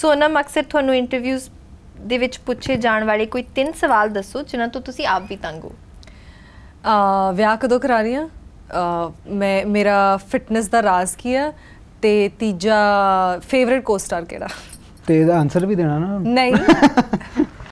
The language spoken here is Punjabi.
ਸੋਨਮ ਅਕਸਰ ਤੁਹਾਨੂੰ ਇੰਟਰਵਿਊਜ਼ ਦੇ ਵਿੱਚ ਪੁੱਛੇ ਜਾਣ ਵਾਲੇ ਕੋਈ ਤਿੰਨ ਸਵਾਲ ਦੱਸੋ ਜਿਨ੍ਹਾਂ ਤੋਂ ਤੁਸੀਂ ਆਪ ਵੀ ਤੰਗ ਹੋ ਆ ਵਿਆਹ ਕਦੋਂ ਕਰਾ ਰਹੀ ਆ ਮੈਂ ਮੇਰਾ ਫਿਟਨੈਸ ਦਾ ਰਾਜ਼ ਕੀ ਆ ਤੇ ਤੀਜਾ ਫੇਵਰਿਟ ਕੋਸਟਾਰ ਕਿਹੜਾ ਤੇ ਇਹਦਾ ਆਨਸਰ ਵੀ ਦੇਣਾ ਨਾ ਨਹੀਂ